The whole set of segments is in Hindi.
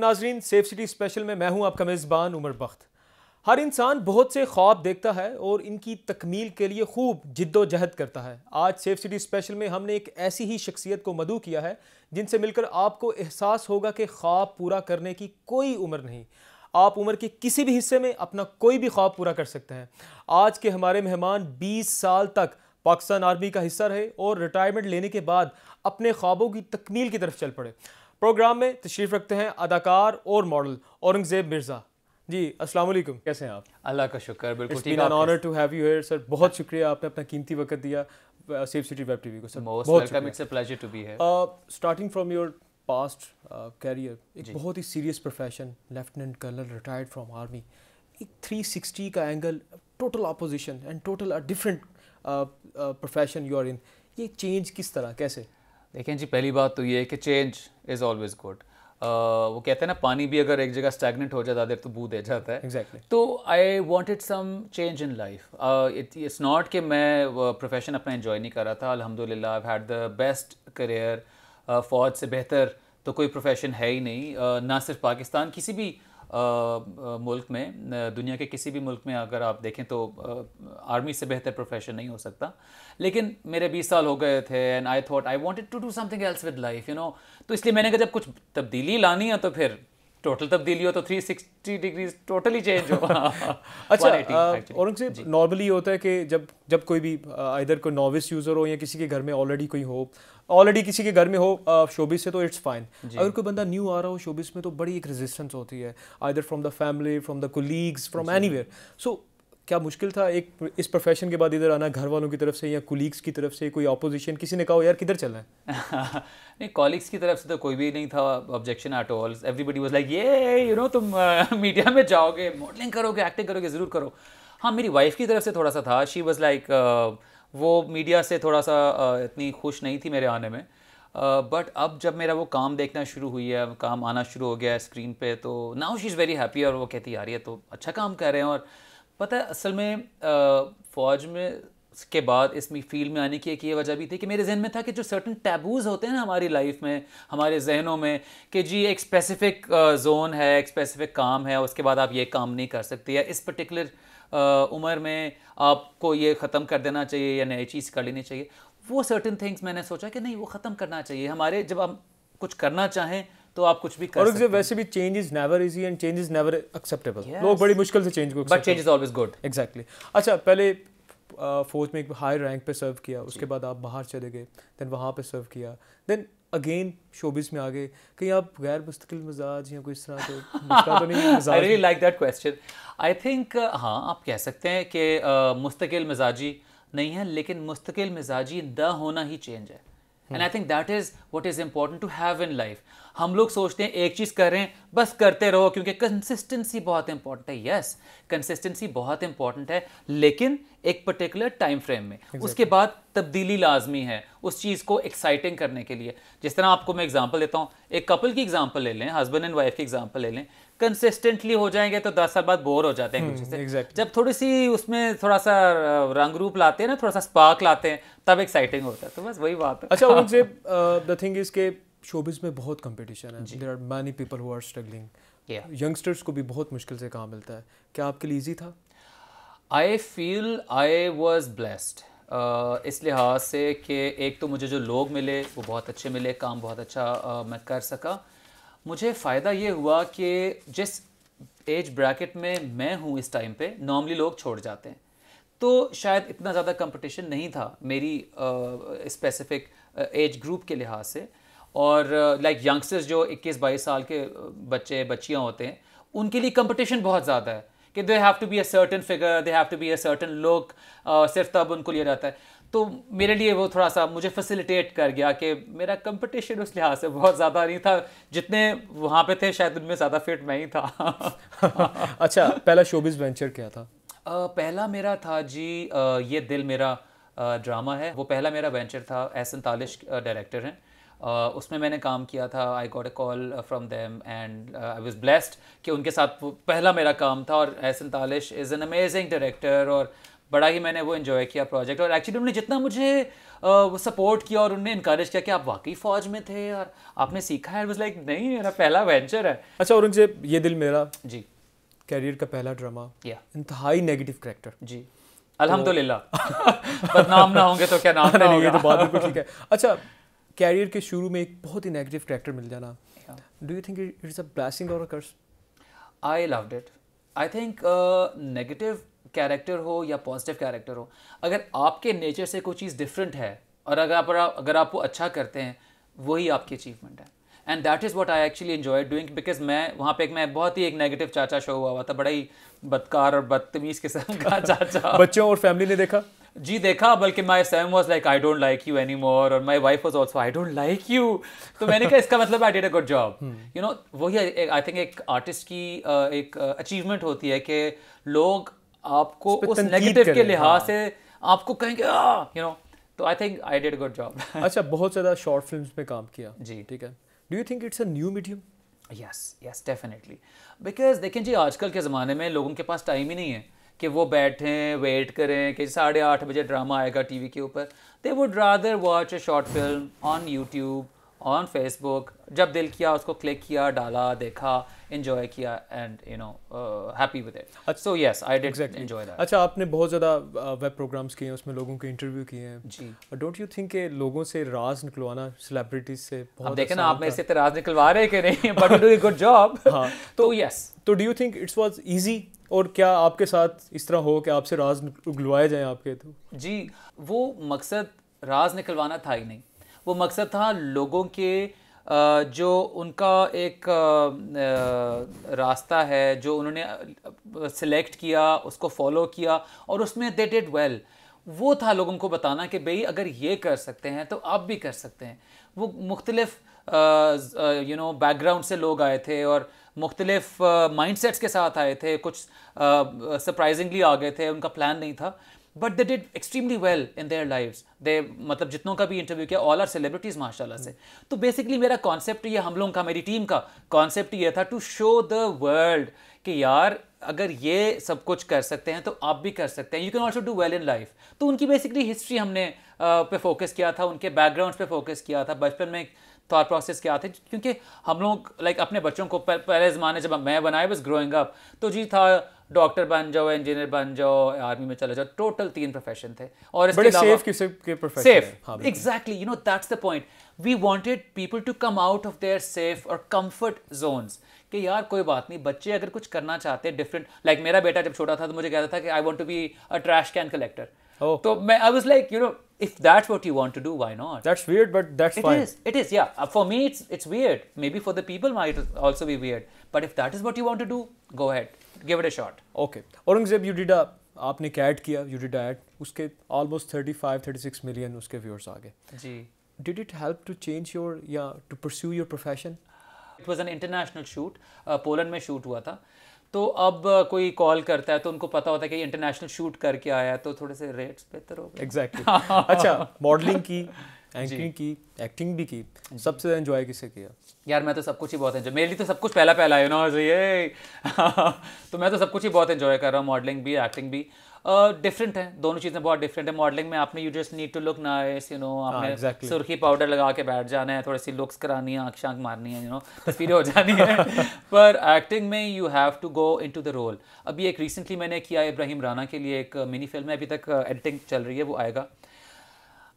नाजरीन सेफ सिटी स्पेशल में मैं हूं आपका मेज़बान उमर बख्त हर इंसान बहुत से ख्वाब देखता है और इनकी तकमील के लिए खूब जिद्दोजहद करता है आज सेफ सिटी स्पेशल में हमने एक ऐसी ही शख्सियत को मदू किया है जिनसे मिलकर आपको एहसास होगा कि ख्वाब पूरा करने की कोई उम्र नहीं आप उम्र के किसी भी हिस्से में अपना कोई भी ख्वाब पूरा कर सकते हैं आज के हमारे मेहमान बीस साल तक पाकिस्तान आर्मी का हिस्सा रहे और रिटायरमेंट लेने के बाद अपने ख्वाबों की तकमील की तरफ चल पड़े प्रोग्राम में तशरीफ़ रखते हैं अदाकार और मॉडल औरंगज़ेब मिर्ज़ा जी अस्सलाम वालेकुम कैसे हैं आप अल्लाह का शुक्र बिल्कुल ठीक honour to have you here sir बहुत शुक्रिया आपने अपना कीमती वक्त दिया सेफ सिटी वेब टीवी को सर बहुत welcome it's a pleasure to be here starting from your past career एक बहुत ही serious profession lieutenant colonel retired from army एक 360 का angle total opposition and total different profession you are in ये चेंज किस तरह कैसे देखें जी पहली बात तो ये है कि चेंज इज़ ऑलवेज गुड वो कहते हैं ना पानी भी अगर एक जगह स्टैगनेंट हो जाता है तो बू दे जाता है exactly. तो I wanted some change in life it's not कि मैं प्रोफेशन uh, अपना इन्जॉय नहीं कर रहा था अलहमदिल्ला I had the best career फौज से बेहतर तो कोई प्रोफेशन है ही नहीं uh, ना सिर्फ पाकिस्तान किसी भी मुल्क में दुनिया के किसी भी मुल्क में अगर आप देखें तो आर्मी से बेहतर प्रोफेशन नहीं हो सकता लेकिन मेरे 20 साल हो गए थे and I thought I wanted to do something else with life you know तो इसलिए मैंने कहा जब कुछ तब्दीली लानी है तो फिर टोटल तब्दीली हो तो 360 डिग्रीज टोटली चेंज हो अच्छा uh, औरंगजेब नॉर्मली होता है कि जब जब कोई भी इधर uh, कोई नॉविस यूज़र हो या किसी के घर में ऑलरेडी कोई हो ऑलरेडी किसी के घर में हो शोबिस uh, से तो इट्स फाइन अगर कोई बंदा न्यू आ रहा हो शोबिस में तो बड़ी एक रेजिस्टेंस होती है either from the family from the colleagues from any so क्या मुश्किल था एक इस प्रोफेशन के बाद इधर आना घर वालों की तरफ से या कुलीग्स की तरफ से कोई अपोजिशन किसी ने कहा यार किधर चलना है नहीं कॉलिग्स की तरफ से तो कोई भी नहीं था objection at all everybody was like ये यू नो तुम मीडिया uh, में जाओगे मॉडलिंग करोगे एक्टिंग करोगे ज़रूर करो हाँ मेरी वाइफ की तरफ से थोड़ा सा था शी वॉज लाइक वो मीडिया से थोड़ा सा uh, इतनी खुश नहीं थी मेरे आने में बट uh, अब जब मेरा वो काम देखना शुरू हुई है काम आना शुरू हो गया है स्क्रीन पे तो now she is very happy और वो कहती यार है तो अच्छा काम कर रहे हैं और पता है असल में फ़ौज में के बाद इस फील्ड में आने की एक ये वजह भी थी कि मेरे जहन में था कि जो सर्टन टैबूज़ होते हैं ना हमारी लाइफ में हमारे जहनों में कि जी एक स्पेसिफिक जोन है एक स्पेसिफिक काम है उसके बाद आप ये काम नहीं कर सकते या इस पर्टिकुलर उम्र में आपको ये ख़त्म कर देना चाहिए या नई चीज़ कर लेनी चाहिए वो सर्टन थिंग्स मैंने सोचा कि नहीं वो ख़त्म करना चाहिए हमारे जब हम कुछ करना चाहें तो आप कुछ भी कर और सकते वैसे भी change is never easy and change is never acceptable लोग बड़ी मुश्किल से चेंज को but change is always good exactly अच्छा पहले फौज में एक हाई रैंक पे सर्व किया उसके बाद आप बाहर चले गए देन वहाँ पे सर्व किया देन अगेन शोबिस में आ गए कहीं आप गैर मुस्तकिल मिजाज या कोई इस तरह तो, तो नहीं I really like that question I think हाँ आप कह सकते हैं कि uh, मुस्तकिल मिजाजी नहीं है लेकिन मुस्तकिल मिजाजी द होना ही चेंज है and I think that is what is important to have in life हम लोग सोचते हैं एक चीज़ करें बस करते रहो क्योंकि कंसिस्टेंसी बहुत इंपॉर्टेंट है यस yes, कंसिस्टेंसी बहुत इंपॉर्टेंट है लेकिन एक पर्टिकुलर टाइम फ्रेम में exactly. उसके बाद तब्दीली लाजमी है उस चीज़ को एक्साइटिंग करने के लिए जिस तरह आपको मैं एग्जांपल देता हूँ एक कपल की एग्जांपल ले लें हस्बैंड एंड वाइफ की एग्जांपल ले लें कंसिस्टेंटली हो जाएंगे तो दस साल बाद बोर हो जाते हैं हम्म, कुछ exactly. जब थोड़ी सी उसमें थोड़ा सा रंग रूप लाते हैं ना थोड़ा सा स्पार्क लाते हैं तब एक्साइटिंग होता है तो बस वही बात है अच्छा उनसे द थिंग इज के शोबिस में बहुत कंपटीशन है there are many people who are struggling youngsters को भी बहुत मुश्किल से काम मिलता है क्या आपके लिए ईजी था I feel I was blessed इस लिहाज से कि एक तो मुझे जो लोग मिले वो बहुत अच्छे मिले काम बहुत अच्छा uh, मैं कर सका uh, मुझे फ़ायदा ये हुआ कि जिस एज ब्रैकेट में मैं हूँ इस टाइम पे नॉर्मली लोग छोड़ जाते हैं तो शायद इतना ज़्यादा कंपटीशन नहीं था मेरी स्पेसिफिक एज ग्रुप के लिहाज से और लाइक uh, यंगस्टर्स like जो 21-22 साल के बच्चे बच्चियाँ होते हैं उनके लिए कंपटीशन बहुत ज़्यादा है कि they have to be a certain figure they have to be a certain look सिर्फ तब उनको लिया जाता है तो मेरे लिए वो थोड़ा सा मुझे फैसिलिटेट कर गया कि मेरा कंपटीशन उस लिहाज से बहुत ज़्यादा नहीं था जितने वहाँ पे थे शायद उनमें ज़्यादा फिट मैं ही था अच्छा पहला शोबिस वेंचर क्या था आ, पहला मेरा था जी आ, ये दिल मेरा आ, ड्रामा है वो पहला मेरा वेंचर था एहसन तालिश डायरेक्टर हैं उसमें मैंने काम किया था I got a call from them and I was blessed कि उनके साथ पहला मेरा काम था और Ehsan Talish is an amazing director और बड़ा ही मैंने वो इन्जॉय किया प्रोजेक्ट और एक्चुअली उन्होंने जितना मुझे सपोर्ट uh, किया और उन्होंने इनक्रेज किया कि आप वाकई फौज में थे और आपने सीखा है लाइक like, नहीं मेरा पहला वेंचर है अच्छा और उनसे ये दिल मेरा जी कैरियर का पहला ड्रामा या इंतहाई नेगेटिव करेक्टर जी अलहमदुल्ला बदनाम ना होंगे तो क्या नाम ना होगा ये तो बात बिल्कुल ठीक है अच्छा कैरियर के शुरू में एक बहुत ही नेगेटिव करेक्टर मिल जाना do you think it's a blessing और a curse I loved it I think negative character हो या पॉजिटिव कैरेक्टर हो अगर आपके नेचर से कोई चीज़ डिफरेंट है और अगर आप अगर आप वो अच्छा करते हैं वही आपकी अचीवमेंट है and that is what I actually enjoy doing because मैं वहाँ पे एक मैं बहुत ही एक नेगेटिव चाचा शो हुआ हुआ था बड़ा ही बदकार और बदतमीज़ किस्म का चाचा बच्चों और फैमिली ने देखा जी देखा बल्कि my same was like I don't like you anymore और my wife was also I don't like you तो मैंने कहा इसका मतलब I did hmm. A good job you know वही आई थिंक एक आर्टिस्ट की एक अचीवमेंट होती है कि लोग आपको उस नेगेटिव के लिहाज हाँ। से आपको कहेंगे यू नो तो I think I did good job अच्छा बहुत ज़्यादा शॉर्ट फिल्म्स में काम किया जी ठीक है do you think it's a new medium yes yes definitely because देखें जी आजकल के ज़माने में लोगों के पास टाइम ही नहीं है कि वो बैठें वेट करें कि साढ़े आठ बजे ड्रामा आएगा टी वी के ऊपर they would rather watch a short film on YouTube on Facebook जब दिल किया उसको क्लिक किया डाला देखा इन्जॉय किया and you know happy with it so yes I did enjoy that अच्छा आपने बहुत ज़्यादा वेब uh, प्रोग्राम्स किए हैं उसमें लोगों के इंटरव्यू किए हैं जी डोंट यू थिंक के लोगों से राज निकलवाना सेलिब्रिटीज से बहुत देखें ना आप मेरे से तो राज निकलवा रहे हैं कि नहीं बट डू गुड जॉब तो यस तो do you think it's was easy और क्या आपके साथ इस तरह हो कि आपसे राज उगलवाए जाएं आपके तो जी वो मकसद राज निकलवाना था ही नहीं वो मकसद था लोगों के जो उनका एक रास्ता है जो उन्होंने सिलेक्ट किया उसको फॉलो किया और उसमें दे डिड वेल वो था लोगों को बताना कि भई अगर ये कर सकते हैं तो आप भी कर सकते हैं वो मुख्तलिफ़ यू नो बैकग्राउंड से लोग आए थे और मुख्तलिफ माइंड सेट्स के साथ आए थे कुछ सरप्राइजिंगली uh, आ गए थे उनका प्लान नहीं था but they did extremely well in their life they मतलब जितनों का भी इंटरव्यू किया ऑल आर सेलिब्रिटीज माशाल्लाह से तो बेसिकली मेरा कॉन्सेप्ट ये हम लोगों का मेरी टीम का कॉन्सेप्ट ये था टू शो द वर्ल्ड कि यार अगर ये सब कुछ कर सकते हैं तो आप भी कर सकते हैं you can also do well in life तो उनकी बेसिकली हिस्ट्री हमने पे फोकस किया था उनके बैकग्राउंड पे फोकस किया था बचपन में थाट प्रोसेस क्या थे क्योंकि हम लोग लाइक अपने बच्चों को पहले ज़माने जब मैं बनाए बस ग्रोइंग अप तो जी था डॉक्टर बन जाओ इंजीनियर बन जाओ आर्मी में चले जाओ टोटल तीन प्रोफेशन थे और इसके सेफ के safe exactly you know that's the point we wanted people to come out of their safe और कंफर्ट जोन्स कि यार कोई बात नहीं बच्चे अगर कुछ करना चाहते हैं डिफरेंट लाइक मेरा बेटा जब छोटा था तो मुझे कहता था कि I want to be a trash can collector तो मैं I was like you know if that's what you want to do why not that's weird but that's it fine. It is. it is yeah uh, for me it's it's weird maybe for the people might also be weird but if that is what you want to do go ahead give it a shot okay aurangzeb you did a आपने कैट किया यू डिड एड उसके ऑलमोस्ट 35 36 मिलियन उसके व्यूअर्स आ गए जी did it help to change your या to pursue your profession it was an international shoot Poland में शूट हुआ था तो अब कोई कॉल करता है तो उनको पता होता है कि इंटरनेशनल शूट करके आया तो थोड़े से रेट्स बेहतर हो गए एग्जैक्टली अच्छा मॉडलिंग की एंकरिंग की एक्टिंग भी की सबसे ज़्यादा एंजॉय किसे किया यार मैं तो सब कुछ ही बहुत एंजॉय मेरे लिए तो सब कुछ पहला पहला है ना ये तो मैं तो सब कुछ ही बहुत एंजॉय कर रहा हूँ मॉडलिंग भी एक्टिंग भी डिफरेंट uh, है दोनों चीज़ें बहुत डिफरेंट है मॉडलिंग में आपने you just need to look nice you know आपने हाँ, exactly. सुर्खी पाउडर लगा के बैठ जाना है थोड़ी सी लुक्स करानी है आँख शाँख मारनी है यू नो तस्वीरें हो जानी है पर एक्टिंग में you have to go into the role अभी एक रिसेंटली मैंने किया इब्राहिम राना के लिए एक मिनी फिल्म है अभी तक एडिटिंग चल रही है वो आएगा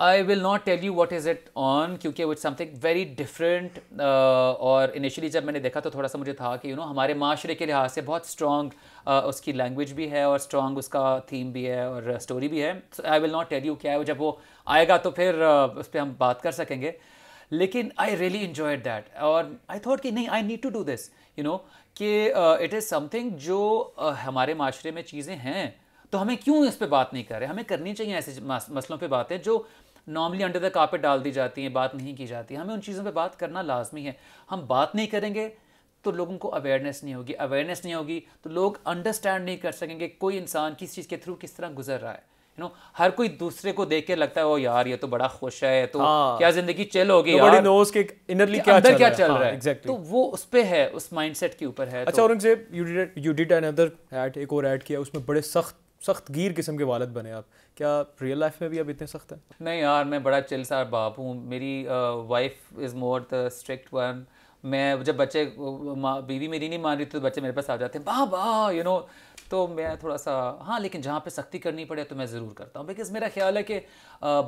I will not tell you what is it on क्योंकि इट्स समथिंग वेरी डिफरेंट और इनिशियली जब मैंने देखा तो थोड़ा सा मुझे था कि यू you नो know, हमारे माशरे के लिहाज से बहुत स्ट्रॉन्ग uh, उसकी लैंग्वेज भी है और स्ट्रॉन्ग उसका थीम भी है और स्टोरी भी है I will not tell you क्या है जब वो आएगा तो फिर uh, उस पर हम बात कर सकेंगे लेकिन आई रियली इन्जॉयड दैट और आई थॉट कि नहीं I need to do this you know कि इट इज़ समथिंग जो uh, हमारे माशरे में चीज़ें हैं तो हमें क्यों इस पर बात नहीं करें हमें करनी चाहिए ऐसे मसलों पे बातें जो नॉर्मली अंडर द कापेट डाल दी जाती हैं बात नहीं की जाती हमें उन चीज़ों पर बात करना लाजमी है हम बात नहीं करेंगे तो लोगों को अवेयरनेस नहीं होगी अवेयरनेस नहीं होगी तो लोग अंडरस्टैंड नहीं कर सकेंगे कोई इंसान किस चीज़ के थ्रू किस तरह गुजर रहा है यू नो हर कोई दूसरे को देख के लगता है ओ यार ये तो बड़ा खुश है तो हाँ, क्या जिंदगी चल होगी तो knows के इनरली क्या अंदर क्या चल रहा हाँ, है, हाँ, exactly. तो वो उस पर है उस माइंड के ऊपर है अच्छा तो- Aurangzeb you did another ad एक और एड किया उसमें बड़े सख्त सख्त गिर किस्म के वालद बने आप क्या रियल लाइफ में भी अब इतने सख्त हैं नहीं यार मैं बड़ा चिल बाप हूँ मेरी wife is more the strict one मैं जब बच्चे बीवी मेरी नहीं मान रही थी तो बच्चे मेरे पास आ जाते हैं बा यू नो तो मैं थोड़ा सा हाँ लेकिन जहाँ पे सख्ती करनी पड़े तो मैं ज़रूर करता हूँ बिकॉज़ मेरा ख्याल है कि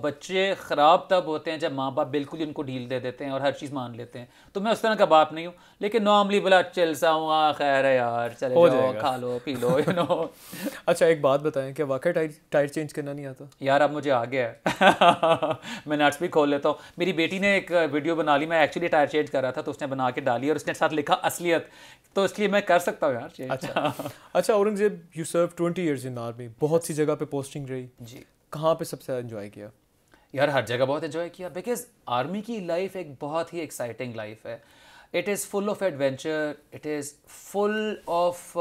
बच्चे ख़राब तब होते हैं जब माँ बाप बिल्कुल ही उनको ढील दे देते हैं और हर चीज़ मान लेते हैं तो मैं उस तरह का बाप नहीं हूँ लेकिन नॉर्मली बोला चल सा हूँ हाँ खैर है यार चले हो जाओ खा लो पी लो यू नो अच्छा एक बात बताएं कि वाकई टायर चेंज करना नहीं आता यार अब मुझे आ गया मैं नट्स भी खोल लेता हूँ मेरी बेटी ने एक वीडियो बना ली मैं एक्चुअली टायर चेंज कर रहा था तो उसने बना के डाली और उसने साथ लिखा असलियत तो इसलिए मैं कर सकता हूँ यार अच्छा अच्छा Aurangzeb you serve twenty years in army बहुत सी जगह पे पोस्टिंग रही जी कहाँ पे सबसे ज़्यादा इन्जॉय किया यार हर जगह बहुत इन्जॉय किया बिकॉज आर्मी की लाइफ एक बहुत ही एक्साइटिंग लाइफ है it is full of adventure it is full of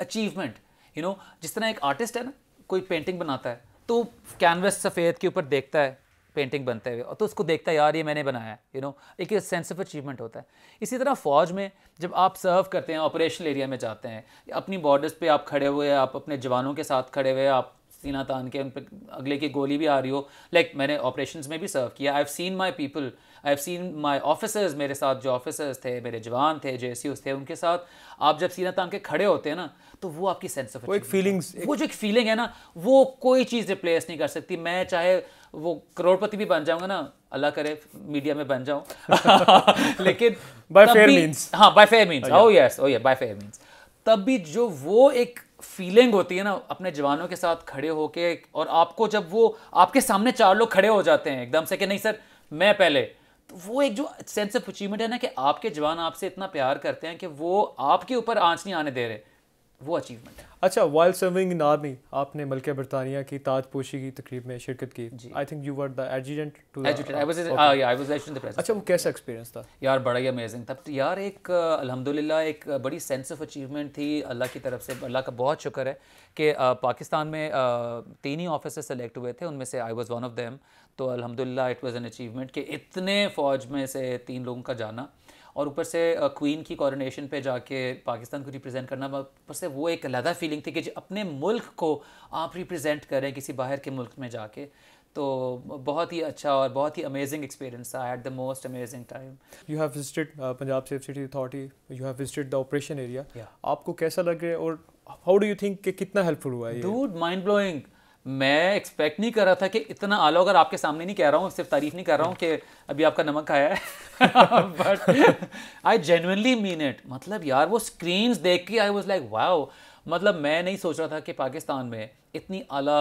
achievement you know जिस तरह एक आर्टिस्ट है ना कोई पेंटिंग बनाता है तो कैनवस सफ़ेद के ऊपर देखता है पेंटिंग बनते हुए और तो उसको देखता है यार ये मैंने बनाया यू नो एक सेंस ऑफ अचीवमेंट होता है इसी तरह फ़ौज में जब आप सर्व करते हैं ऑपरेशनल एरिया में जाते हैं अपनी बॉर्डर्स पे आप खड़े हुए आप अपने जवानों के साथ खड़े हुए आप सीना तान के उन पर अगले की गोली भी आ रही हो लाइक like, मैंने ऑपरेशन में भी सर्व किया I have seen my people I have seen my officers मेरे साथ जो ऑफिसर्स थे मेरे जवान थे जे थे उनके साथ आप जब सीना तान के खड़े होते हैं ना तो वो आपकी सेंस ऑफ वो एक फीलिंग्स वो जो एक फीलिंग है ना वो कोई चीज़ रिप्लेस नहीं कर सकती मैं चाहे वो करोड़पति भी बन जाऊंगा ना अल्लाह करे मीडिया में बन जाऊं लेकिन बाय फेयर मींस हाँ by fair means oh yes oh yeah by fair means तब भी जो वो एक फीलिंग होती है ना अपने जवानों के साथ खड़े होके और आपको जब वो आपके सामने चार लोग खड़े हो जाते हैं एकदम से कि नहीं सर मैं पहले तो वो एक जो सेंस ऑफ अचीवमेंट है ना कि आपके जवान आपसे इतना प्यार करते हैं कि वो आपके ऊपर आँच नहीं आने दे रहे वो अचीवमेंट है अच्छा वाइल सर्विंग इन आर्मी आपने मलका बरतानिया की ताजपोशी की तकरीब में शिरकत की I think you were the adjutant to I was I was adjutant the president अच्छा वो कैसा एक्सपीरियंस था यार बड़ा ही अमेजिंग था तो यार एक uh, अल्हम्दुलिल्लाह एक uh, बड़ी सेंस ऑफ अचीवमेंट थी अल्लाह की तरफ से अल्लाह का बहुत शुक्र है कि uh, पाकिस्तान में तीन ही ऑफिसर सेलेक्ट हुए थे उनमें से I was one of them तो अल्हम्दुलिल्लाह इट वाज एन अचीवमेंट कि इतने फौज में से तीन लोगों का जाना और ऊपर से क्वीन की कॉरोनेशन पे जाके पाकिस्तान को रिप्रेजेंट करना ऊपर से वो एक अलहदा फीलिंग थी कि अपने मुल्क को आप रिप्रेजेंट करें किसी बाहर के मुल्क में जाके तो बहुत ही अच्छा और बहुत ही अमेजिंग एक्सपीरियंस था at the most amazing time you have visited Punjab safe city authority you have visited the operation area आपको कैसा लग रहा है और हाउ डू यू थिंक कितना हेल्पफुल हुआ है डूड माइंड ब्लोइंग मैं एक्सपेक्ट नहीं कर रहा था कि इतना आला होगा आपके सामने नहीं कह रहा हूँ सिर्फ तारीफ नहीं कर रहा हूँ कि अभी आपका नमक आया है but I genuinely mean it मतलब यार वो स्क्रीन देख के आई वॉज लाइक वाओ मतलब मैं नहीं सोच रहा था कि पाकिस्तान में इतनी आला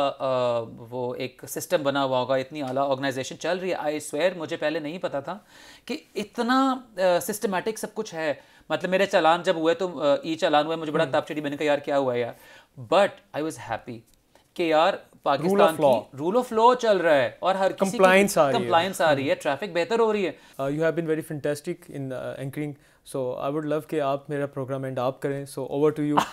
वो एक सिस्टम बना हुआ होगा इतनी आला ऑर्गेनाइजेशन चल रही है आई स्वेयर मुझे पहले नहीं पता था कि इतना सिस्टमेटिक सब कुछ है मतलब मेरे चालान जब हुए तो ई चालान हुआ मुझे बड़ा हम्म। तापचिड़ी चढ़ी मैंने कहा यार क्या हुआ यार बट आई वॉज़ हैप्पी कि यार पाकिस्तान की रूल ऑफ लॉ चल रहा है और हर आ रही है ट्रैफिक बेहतर हो रही है you have been very fantastic in anchoring so I would love कि आप मेरा प्रोग्राम एंड आप करें सो ओवर टू यू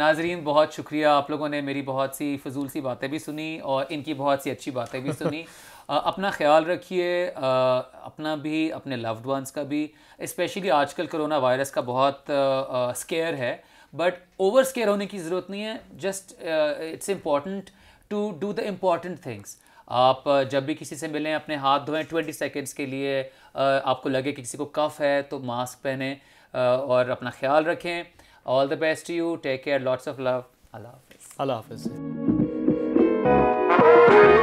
नाजरीन बहुत शुक्रिया आप लोगों ने मेरी बहुत सी फजूल सी बातें भी सुनी और इनकी बहुत सी अच्छी बातें भी सुनी uh, अपना ख्याल रखिए uh, अपना भी अपने लव्ड वंस का भी स्पेशली आजकल कोरोना वायरस का बहुत स्केयर uh, है बट ओवर स्केयर होने की ज़रूरत नहीं है just it's important to do the important things आप uh, जब भी किसी से मिलें अपने हाथ धोएं ट्वेंटी सेकेंड्स के लिए uh, आपको लगे कि किसी को कफ़ है तो मास्क पहने uh, और अपना ख्याल रखें all the best you take care lots of love अल्लाह हाफिज़ अल्लाह हाफिज़